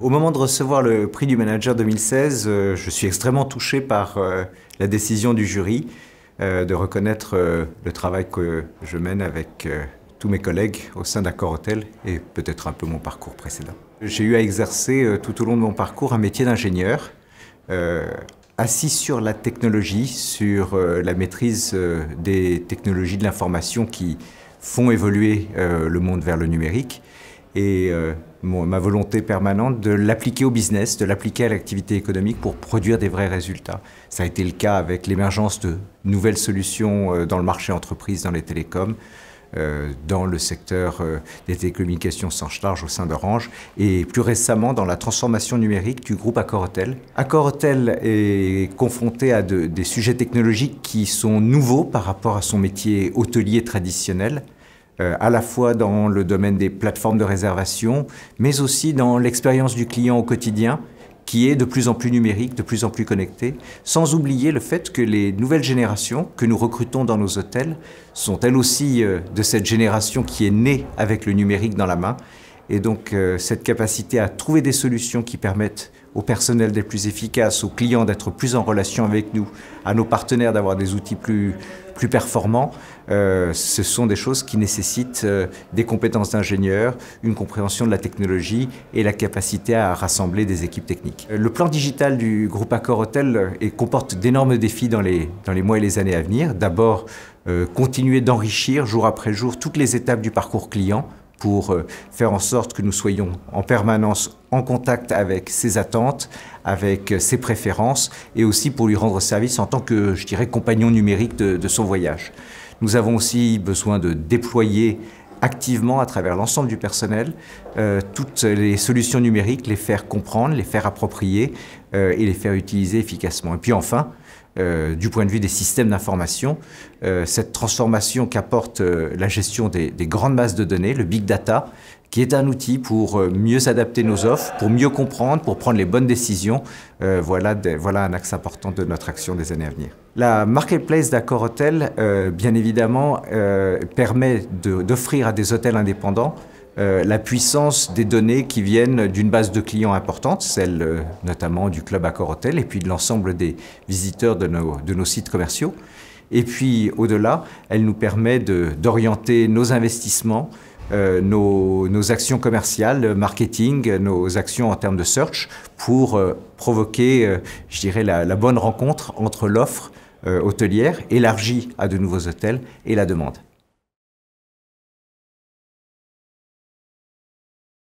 Au moment de recevoir le prix du manager 2016, euh, je suis extrêmement touché par euh, la décision du jury euh, de reconnaître le travail que je mène avec tous mes collègues au sein d'Accor Hôtel et peut-être un peu mon parcours précédent. J'ai eu à exercer tout au long de mon parcours un métier d'ingénieur, assis sur la technologie, sur la maîtrise des technologies de l'information qui font évoluer le monde vers le numérique et euh, ma volonté permanente de l'appliquer au business, de l'appliquer à l'activité économique pour produire des vrais résultats. Ça a été le cas avec l'émergence de nouvelles solutions euh, dans le marché entreprise, dans les télécoms, euh, dans le secteur des télécommunications sans charge au sein d'Orange et plus récemment dans la transformation numérique du groupe Accor Hotel. Accor est confronté à des sujets technologiques qui sont nouveaux par rapport à son métier hôtelier traditionnel. Euh, à la fois dans le domaine des plateformes de réservation, mais aussi dans l'expérience du client au quotidien, qui est de plus en plus numérique, de plus en plus connecté, sans oublier le fait que les nouvelles générations que nous recrutons dans nos hôtels sont elles aussi euh, de cette génération qui est née avec le numérique dans la main et donc euh, cette capacité à trouver des solutions qui permettent au personnel d'être plus efficace, aux clients d'être plus en relation avec nous, à nos partenaires d'avoir des outils plus, performants, euh, ce sont des choses qui nécessitent euh, des compétences d'ingénieurs, une compréhension de la technologie et la capacité à rassembler des équipes techniques. Le plan digital du groupe Accor Hotel comporte d'énormes défis dans les, mois et les années à venir. D'abord, continuer d'enrichir jour après jour toutes les étapes du parcours client pour euh, faire en sorte que nous soyons en permanence en contact avec ses attentes, avec euh, ses préférences et aussi pour lui rendre service en tant que, je dirais, compagnon numérique de, son voyage. Nous avons aussi besoin de déployer activement à travers l'ensemble du personnel euh, toutes les solutions numériques, les faire comprendre, les faire approprier euh, et les faire utiliser efficacement. Et puis enfin, euh, du point de vue des systèmes d'information, cette transformation qu'apporte la gestion des, des, grandes masses de données, le big data, qui est un outil pour euh, mieux adapter nos offres, pour mieux comprendre, pour prendre les bonnes décisions. Euh, voilà, voilà un axe important de notre action des années à venir. La marketplace d'Accor Hotel, euh, bien évidemment, permet d'offrir à des hôtels indépendants la puissance des données qui viennent d'une base de clients importante, celle notamment du club Accor Hotel et puis de l'ensemble des visiteurs de nos sites commerciaux. Et puis au-delà, elle nous permet d'orienter nos investissements euh, nos, actions commerciales, marketing, nos actions en termes de search pour euh, provoquer, euh, je dirais, la, bonne rencontre entre l'offre hôtelière élargie à de nouveaux hôtels et la demande.